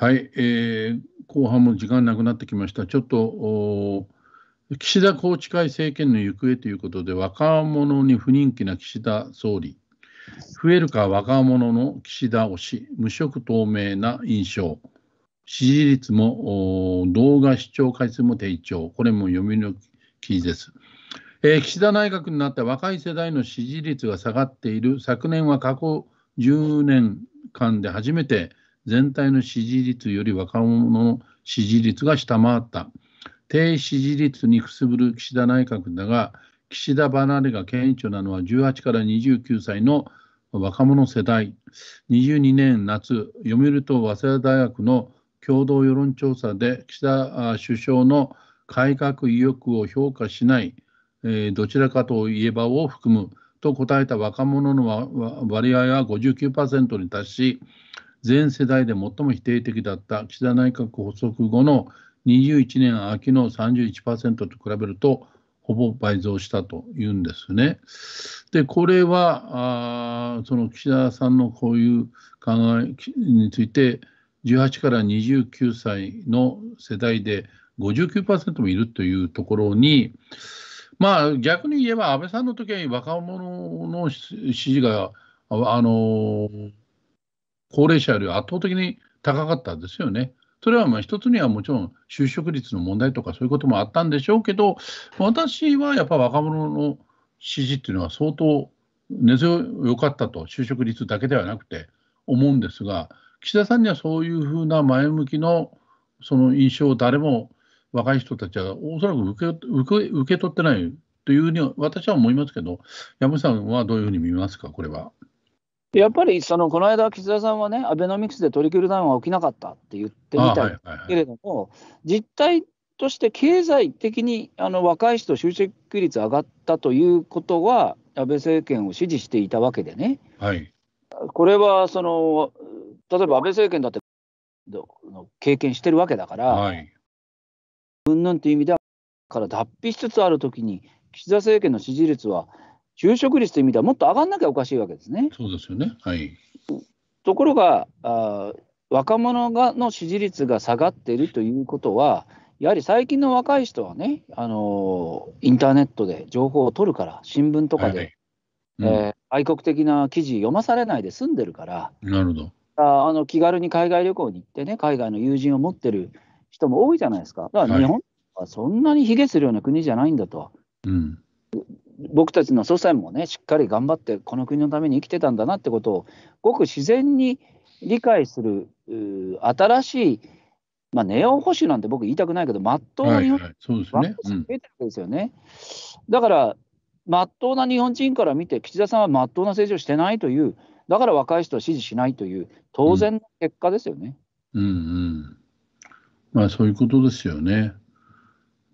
はい、えー、後半も時間なくなってきました。ちょっと岸田宏池会政権の行方ということで、若者に不人気な岸田総理、増えるか若者の岸田推し、無色透明な印象、支持率も動画視聴回数も低調、これも読みの記事です。えー、岸田内閣になった若い世代の支持率が下がっている昨年は過去10年間で初めて全体の支持率より若者の支持率が下回った。低支持率にくすぶる岸田内閣だが、岸田離れが顕著なのは18から29歳の若者世代。22年夏、読売と早稲田大学の共同世論調査で岸田首相の改革意欲を評価しない、えー、どちらかといえばを含むと答えた若者の割合は59%に達し、全世代で最も否定的だった岸田内閣発足後の21年秋の31%と比べるとほぼ倍増したというんですね。でこれはあその岸田さんのこういう考えについて18から29歳の世代で59%もいるというところに、まあ、逆に言えば安倍さんの時は若者の支持があの高齢者より圧倒的に高かったですよね。それはまあ一つにはもちろん就職率の問題とかそういうこともあったんでしょうけど、私はやっぱ若者の支持っていうのは相当根強かったと、就職率だけではなくて思うんですが、岸田さんにはそういうふうな前向きのその印象を誰も若い人たちはおそらく受け受け受け取ってないというふうに私は思いますけど、山口さんはどういうふうに見ますか、これは。やっぱりそのこの間、岸田さんはね、アベノミクスでトリクルダウンは起きなかったって言ってみたけれども、実態として経済的にあの若い人、就職率上がったということは、安倍政権を支持していたわけでね、はい、これはその例えば安倍政権だって経験してるわけだから、うんぬんという意味では、から脱皮しつつあるときに、岸田政権の支持率は就職率という意味ではもっと上がんなきゃおかしいわけですね。そうですよね、はい、ところがあ若者がの支持率が下がっているということは、やはり最近の若い人はね、あのインターネットで情報を取るから、新聞とかで、はいうん、えー、愛国的な記事読まされないで済んでるから、なるほどああの気軽に海外旅行に行ってね、海外の友人を持ってる人も多いじゃないですか。だから日本はそんなに卑下するような国じゃないんだと。はい、うん僕たちの祖先もねしっかり頑張ってこの国のために生きてたんだなってことをごく自然に理解する新しい、まあ、ネオ保守なんて僕言いたくないけどまっとうな日本人増えてるわけですよね。だからまっとうな日本人から見て岸田さんはまっとうな政治をしてないというだから若い人は支持しないという当然の結果ですよね。うん、うん、うんまあそういうことですよね。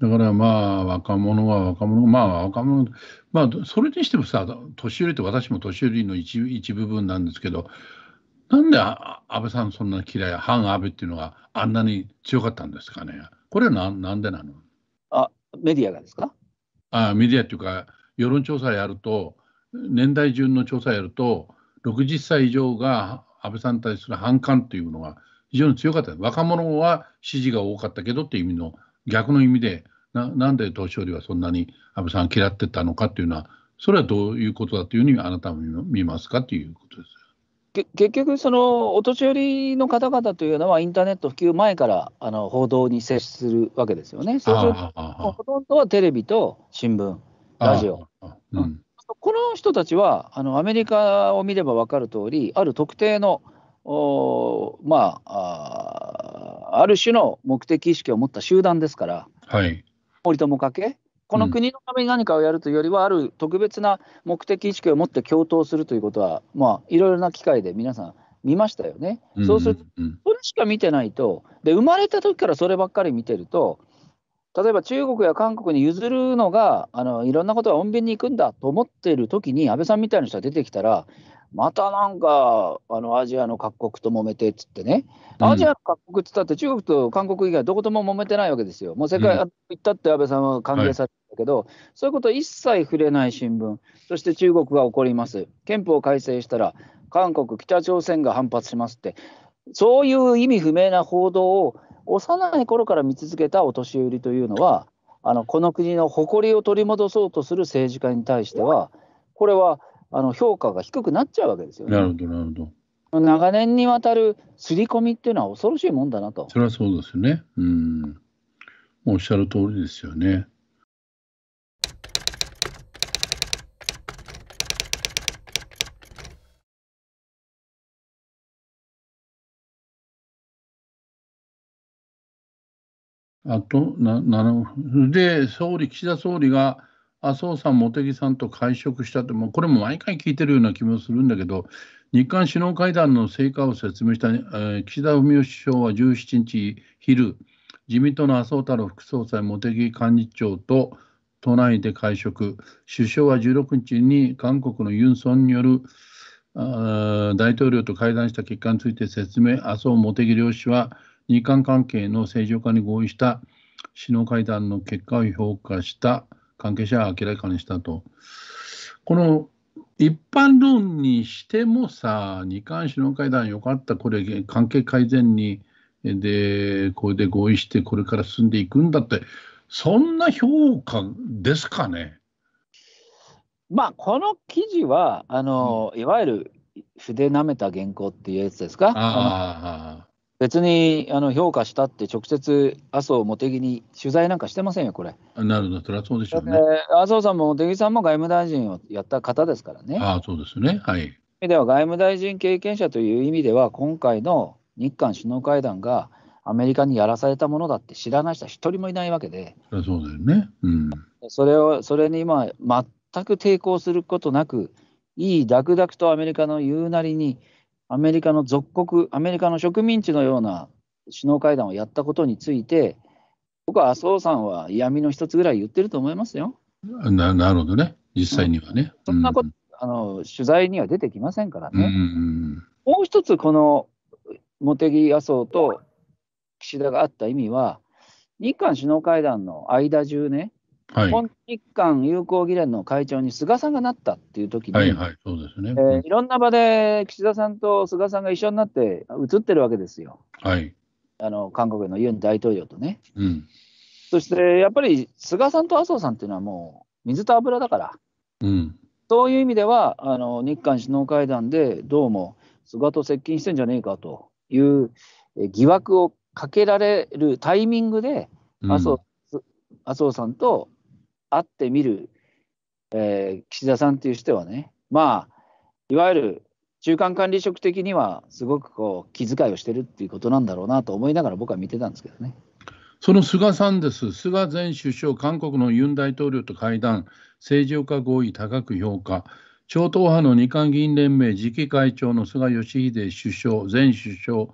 だからまあ若者は若者まあ若者まあそれにしてもさ年寄りって私も年寄りの一一部分なんですけどなんで安倍さんそんな嫌い反安倍っていうのがあんなに強かったんですかねこれはななんでなのあメディアがですかあメディアっていうか世論調査やると年代順の調査やると60歳以上が安倍さんに対する反感というのが非常に強かった若者は支持が多かったけどっていう意味の逆の意味でななんで年寄りはそんなに安倍さん嫌ってたのかっていうのはそれはどういうことだというふうにあなたも見ますかということです結局、そのお年寄りの方々というのは、インターネット普及前からあの報道に接するわけですよね。そうすると、ほとんどはテレビと新聞、ラジオ。うん、この人たちはあの、アメリカを見れば分かる通り、ある特定のお、まあ、あある種の目的意識を持った集団ですから、はい、森友家系、この国のために何かをやるというよりは、ある特別な目的意識を持って共闘するということは、まあ、いろいろな機会で皆さん見ましたよね。そうすると、それしか見てないと、で生まれた時からそればっかり見てると、例えば中国や韓国に譲るのがあのいろんなことが穏便に行くんだと思っている時に安倍さんみたいな人が出てきたらまたなんか、あのアジアの各国と揉めてっつってね、アジアの各国っつったって、中国と韓国以外、どことも揉めてないわけですよ。もう世界行ったって安倍さんは歓迎されてたけど、はい、そういうこと一切触れない新聞、そして中国が怒ります、憲法改正したら、韓国、北朝鮮が反発しますって、そういう意味不明な報道を幼い頃から見続けたお年寄りというのは、あのこの国の誇りを取り戻そうとする政治家に対しては、これはあの評価が低くなっちゃうわけですよね。なるほど、なるほど。長年にわたる刷り込みっていうのは恐ろしいもんだなと。それはそうですよね。うん。おっしゃる通りですよね。あとな、分で、総理、岸田総理が麻生さん、茂木さんと会食したと、もうこれも毎回聞いてるような気もするんだけど、日韓首脳会談の成果を説明した、えー、岸田文雄首相は17日昼、自民党の麻生太郎副総裁、茂木幹事長と都内で会食、首相は16日に韓国のユン・ソンによる大統領と会談した結果について説明、麻生・茂木両氏は日韓関係の正常化に合意した首脳会談の結果を評価した。関係者は明らかにしたと。この一般論にしてもさ、日韓首脳会談よかった、これ、関係改善に、で、これで合意して、これから進んでいくんだって、そんな評価ですかね。まあ、この記事は、あの、うん、いわゆる筆なめた原稿っていうやつですか。あ別にあの評価したって直接麻生茂木に取材なんかしてませんよ、これ。なるほど、それはそうでしょうね。麻生さんも茂木さんも外務大臣をやった方ですからね。あそうですね。はい。では外務大臣経験者という意味では、今回の日韓首脳会談がアメリカにやらされたものだって知らない人は一人もいないわけで、そそうだよね、うん、それをそれに今、全く抵抗することなく、いいだくだくとアメリカの言うなりにアメリカの属国、アメリカの植民地のような首脳会談をやったことについて、僕は麻生さんは嫌味の一つぐらい言ってると思いますよ。ななるほどね、実際にはね。うん、そんなこと、あの取材には出てきませんからね。うん、もう一つ、この茂木麻生と岸田があった意味は、日韓首脳会談の間中ね、はい、本日韓友好議連の会長に菅さんがなったっていう時に、はいはいそうですね、えー、いろんな場で岸田さんと菅さんが一緒になって映ってるわけですよ、はい、あの韓国のユン大統領とね。うん、そしてやっぱり菅さんと麻生さんっていうのはもう水と油だから、うん、そういう意味ではあの日韓首脳会談でどうも菅と接近してんじゃねえかという疑惑をかけられるタイミングで麻生うん、麻生さんと会ってみる、えー、岸田さんという人はね、まあ、いわゆる中間管理職的には、すごくこう気遣いをしてるっていうことなんだろうなと思いながら、僕は見てたんですけどね。その菅さんです、菅前首相、韓国のユン大統領と会談、正常化合意高く評価、超党派の日韓議員連盟次期会長の菅義偉首相、前首相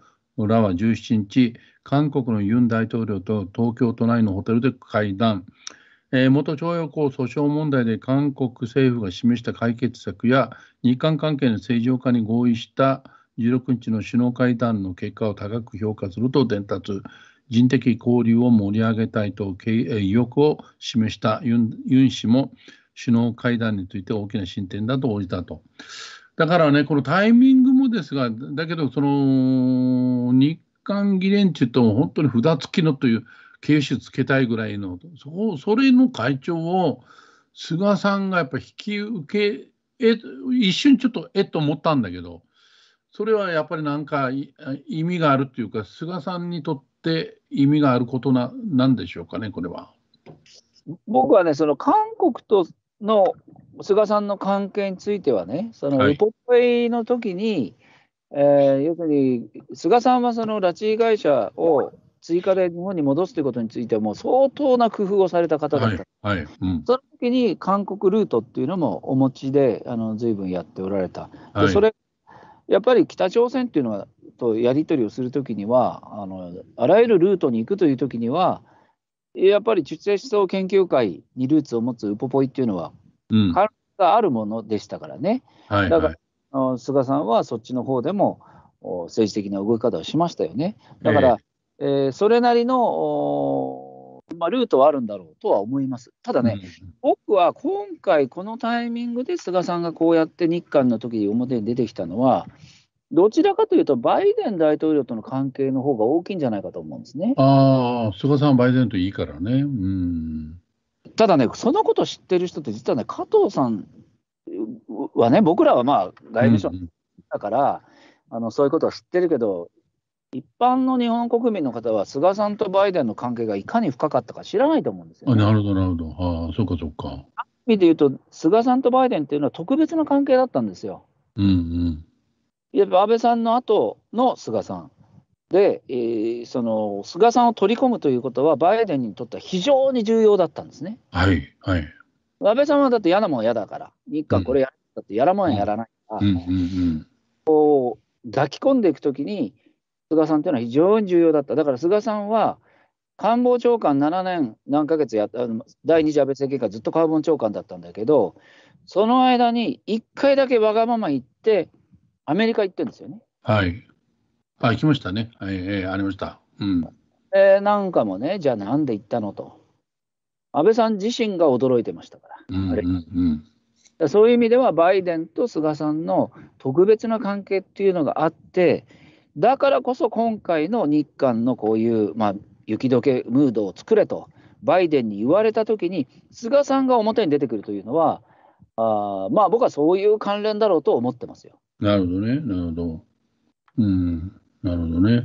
らは17日、韓国のユン大統領と東京都内のホテルで会談。えー、元徴用工訴訟問題で韓国政府が示した解決策や日韓関係の正常化に合意した16日の首脳会談の結果を高く評価すると伝達人的交流を盛り上げたいと意欲を示したユンユン氏も首脳会談について大きな進展だと応じたと。だからね、このタイミングもですが、だけど、その日韓議連中と本当に札付きのという、警視つけたいぐらいのそそれの会長を菅さんがやっぱ引き受けえ一瞬ちょっとえっと思ったんだけどそれはやっぱりなんか意味があるっていうか菅さんにとって意味があることななんでしょうかねこれは。僕はねその韓国との菅さんの関係についてはね、そのウポポイの時に、はい、えー、要するに菅さんはその拉致被害者を追加で日本に戻すということについては、もう相当な工夫をされた方だった、はい、はいうん、その時に韓国ルートっていうのもお持ちで、あのぶんやっておられた、はい、それやっぱり北朝鮮っていうのはとやり取りをするときにはあの、あらゆるルートに行くというときには、やっぱり中世思想研究会にルーツを持つウポポイっていうのは、うんがあるものでしたからね、はいはい、だから菅さんはそっちの方でも政治的な動き方をしましたよね。だから、えー、それなりの、まあ、ルートはあるんだろうとは思います。ただね、うん、僕は今回、このタイミングで菅さんがこうやって日韓の時に表に出てきたのは、どちらかというと、バイデン大統領との関係の方が大きいんじゃないかと思うんですね。ああ、菅さん、バイデンといいからね。うんただね、そのこと知ってる人って、実はね、加藤さんはね、僕らはまあ外務省だから、うん、あのそういうことは知ってるけど、一般の日本国民の方は、菅さんとバイデンの関係がいかに深かったか知らないと思うんですよ、ね、なるほど、なるほど、ああ、そうか、そうか。ある意味で言うと、菅さんとバイデンっていうのは特別な関係だったんですよ。うんうん、やっぱ安倍さんの後の菅さんで、えー、その菅さんを取り込むということは、バイデンにとっては非常に重要だったんですね。はいはい、安倍さんはだって嫌なもん嫌だから、日韓これやったってやらもんやらないから、抱き込んでいくときに、菅さんというのは非常に重要だった。だから菅さんは官房長官7年何ヶ月やった第二次安倍政権下ずっとカーボン長官だったんだけどその間に1回だけわがまま言ってアメリカ行ってるんですよね。はい。あ行きましたね。はい、えー、ありました。うん。えー、なんかもねじゃあなんで行ったのと安倍さん自身が驚いてましたから。うんうん、うんそういう意味ではバイデンと菅さんの特別な関係っていうのがあってだからこそ今回の日韓のこういう、まあ、雪解けムードを作れと、バイデンに言われたときに、菅さんが表に出てくるというのは、あまあ、僕はそういう関連だろうと思ってますよ。なるほどね、なるほど。うん、なるほどね。